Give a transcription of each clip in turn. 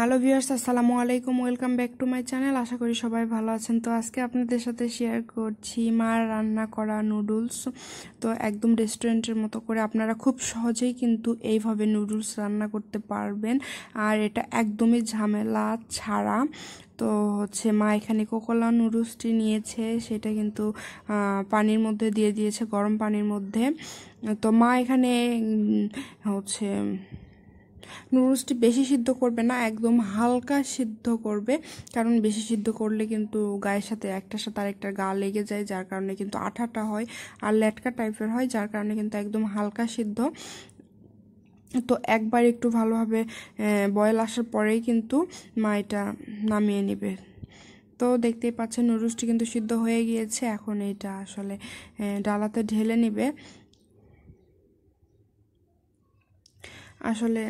hello viewers আসসালামু আলাইকুম welcome back to my channel আশা করি সবাই ভালো আছেন তো আজকে আপনাদের সাথে শেয়ার করছি মার রান্না করা নুডলস তো একদম রেস্টুরেন্টের মতো করে আপনারা খুব সহজেই কিন্তু এইভাবে নুডলস রান্না করতে পারবেন আর এটা একদমই ঝামেলা ছাড়া তো হচ্ছে মা এখানে কোকোলা নুডলসটি নিয়েছে সেটা কিন্তু পানির মধ্যে দিয়ে দিয়েছে গরম পানির মধ্যে তো মা এখানে হচ্ছে নুডলসটি বেশি সিদ্ধ করবে না একদম হালকা সিদ্ধ করবে কারণ বেশি সিদ্ধ করলে কিন্তু গায়ের সাথে একটার সাথে আরেকটা গা লেগে যায় যার কারণে কিন্তু আঠাটা হয় আর ল্যাটকা টাইপের হয় যার কারণে কিন্তু একদম হালকা সিদ্ধ তো একবার একটু ভালোভাবে বয়েল আসার পরেই কিন্তু মা এটা নামিয়ে নেবে তো দেখতেই পাচ্ছেন নুডলসটি কিন্তু সিদ্ধ হয়ে গিয়েছে এখন এটা আসলে ডালাতে ঢেলে নেবে আসলে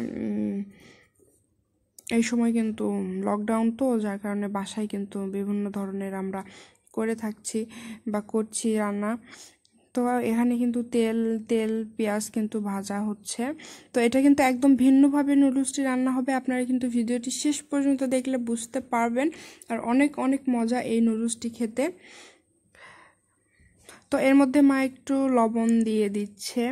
এই সময় কিন্তু লকডাউন তো যার কারণে বাসায় কিন্তু বিভিন্ন ধরনের আমরা করে থাকছি বা করছি রান্না তো এখানে কিন্তু তেল তেল পেঁয়াজ কিন্তু ভাজা হচ্ছে তো এটা কিন্তু একদম ভিন্নভাবে নুডলসটি রান্না হবে আপনারা কিন্তু ভিডিওটি শেষ পর্যন্ত দেখলে বুঝতে পারবেন আর অনেক অনেক মজা এই নুডলসটি খেতে তো এর মধ্যে মা একটু লবণ দিয়ে দিচ্ছে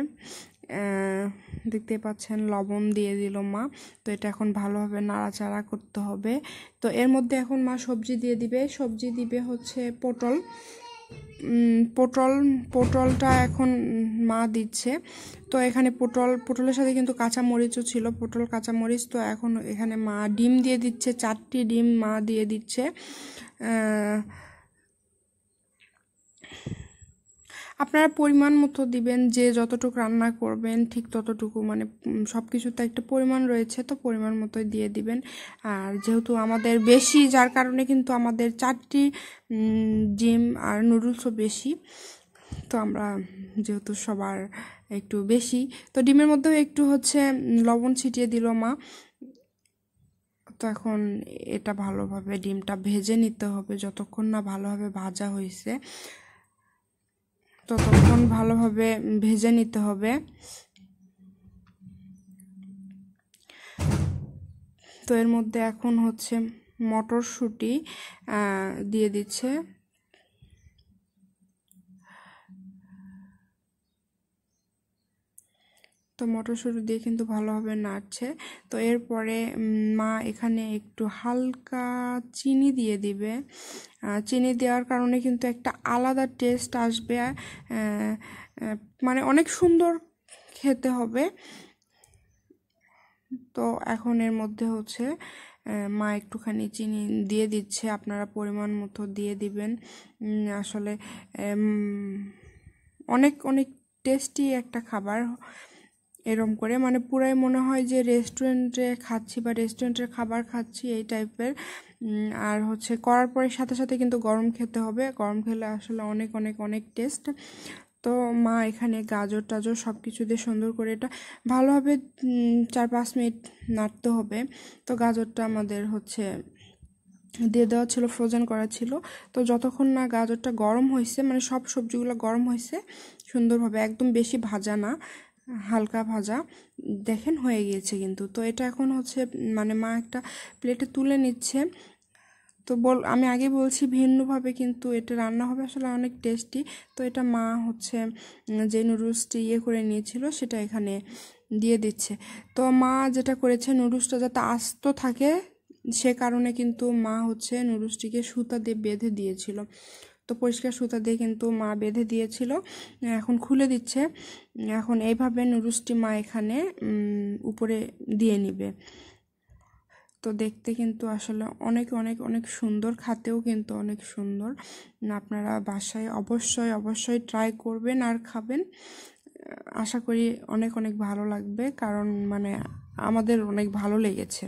দেখতে পাচ্ছেন লবণ দিয়ে দিল মা তো এটা এখন ভালোভাবে নাড়াচাড়া করতে হবে তো এর মধ্যে এখন মা সবজি দিয়ে দিবে সবজি দিবে হচ্ছে পটল পটল পটলটা এখন মা দিচ্ছে তো এখানে পটল পটলের সাথে কিন্তু কাঁচামরিচও ছিল পটল কাঁচামরিচ তো এখন এখানে মা ডিম দিয়ে দিচ্ছে চারটি ডিম মা দিয়ে দিচ্ছে আপনারা পরিমাণ মতো দিবেন যে যতটুকু রান্না করবেন ঠিক ততটুকু মানে সব কিছুতে একটা পরিমাণ রয়েছে তো পরিমাণ মতোই দিয়ে দিবেন আর যেহেতু আমাদের বেশি যার কারণে কিন্তু আমাদের চারটি ডিম আর নুডলসও বেশি তো আমরা যেহেতু সবার একটু বেশি তো ডিমের মধ্যেও একটু হচ্ছে লবণ ছিটিয়ে দিল মা তো এখন এটা ভালোভাবে ডিমটা ভেজে নিতে হবে যতক্ষণ না ভালোভাবে ভাজা হয়েছে ততক্ষণ ভালোভাবে ভেজে নিতে হবে তো এর মধ্যে এখন হচ্ছে মটরশুঁটি দিয়ে দিচ্ছে তো মটরশুঁটি দিয়ে কিন্তু ভালোভাবে নাড়ছে তো এরপরে মা এখানে একটু হালকা চিনি দিয়ে দিবে চিনি দেওয়ার কারণে কিন্তু একটা আলাদা টেস্ট আসবে মানে অনেক সুন্দর খেতে হবে তো এখন এর মধ্যে হচ্ছে মা একটুখানি চিনি দিয়ে দিচ্ছে আপনারা পরিমাণ মতো দিয়ে দিবেন আসলে অনেক অনেক টেস্টি একটা খাবার এরম করে মানে পুরাই মনে হয় যে রেস্টুরেন্টে খাচ্ছি বা রেস্টুরেন্টের খাবার খাচ্ছি এই টাইপের আর হচ্ছে করার পরে সাথে সাথে কিন্তু গরম খেতে হবে গরম খেলে আসলে অনেক অনেক অনেক টেস্ট তো মা এখানে গাজর টাজর সব কিছু দিয়ে সুন্দর করে এটা ভালোভাবে চার পাঁচ মিনিট নাড়তে হবে তো গাজরটা আমাদের হচ্ছে দিয়ে দেওয়া ছিল ফ্রোজেন করা ছিল তো যতক্ষণ না গাজরটা গরম হয়েছে মানে সব সবজিগুলো গরম হয়েছে সুন্দরভাবে একদম বেশি ভাজা না হালকা ভাজা দেখেন হয়ে গিয়েছে কিন্তু তো এটা এখন হচ্ছে মানে মা একটা প্লেটে তুলে নিচ্ছে তো বল আমি আগে বলছি ভিন্নভাবে কিন্তু এটা রান্না হবে আসলে অনেক টেস্টি তো এটা মা হচ্ছে যে নুডলসটি ইয়ে করে নিয়েছিল সেটা এখানে দিয়ে দিচ্ছে তো মা যেটা করেছে নুডলসটা যাতে আস্ত থাকে সে কারণে কিন্তু মা হচ্ছে নুডলসটিকে সুতা দিয়ে বেঁধে দিয়েছিল তো পরিষ্কার সুতা দিয়ে কিন্তু মা বেঁধে দিয়েছিল এখন খুলে দিচ্ছে এখন এইভাবে নুডলসটি মা এখানে উপরে দিয়ে নিবে তো দেখতে কিন্তু আসলে অনেক অনেক অনেক সুন্দর খাতেও কিন্তু অনেক সুন্দর আপনারা বাসায় অবশ্যই অবশ্যই ট্রাই করবেন আর খাবেন আশা করি অনেক অনেক ভালো লাগবে কারণ মানে আমাদের অনেক ভালো লেগেছে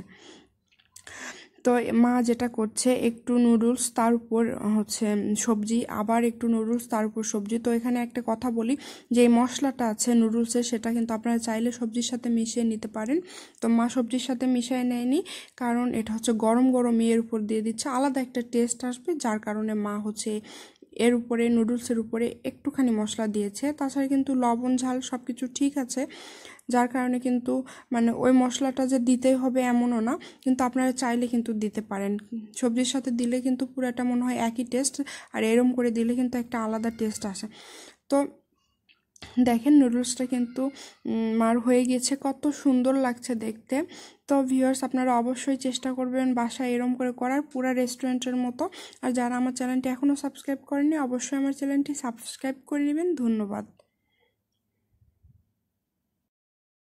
তো মা যেটা করছে একটু নুডলস তার উপর হচ্ছে সবজি আবার একটু নুডলস তার উপর সবজি তো এখানে একটা কথা বলি যে এই মশলাটা আছে নুডলসের সেটা কিন্তু আপনারা চাইলে সবজির সাথে মিশিয়ে নিতে পারেন তো মা সবজির সাথে মিশিয়ে নেয়নি কারণ এটা হচ্ছে গরম গরম এর উপর দিয়ে দিচ্ছে আলাদা একটা টেস্ট আসবে যার কারণে মা হচ্ছে এর উপরে নুডলসের উপরে একটুখানি মশলা দিয়েছে তাছাড়া কিন্তু লবণ ঝাল সব কিছু ঠিক আছে যার কারণে কিন্তু মানে ওই মশলাটা যে দিতেই হবে এমনও না কিন্তু আপনারা চাইলে কিন্তু দিতে পারেন সবজির সাথে দিলে কিন্তু পুরোটা মনে হয় একই টেস্ট আর এরম করে দিলে কিন্তু একটা আলাদা টেস্ট আসে তো দেখেন নুডলসটা কিন্তু মার হয়ে গেছে কত সুন্দর লাগছে দেখতে তো ভিউয়ার্স আপনারা অবশ্যই চেষ্টা করবেন বাসায় এরম করে করার পুরা রেস্টুরেন্টের মতো আর যারা আমার চ্যানেলটি এখনও সাবস্ক্রাইব করেনি অবশ্যই আমার চ্যানেলটি সাবস্ক্রাইব করে নেবেন ধন্যবাদ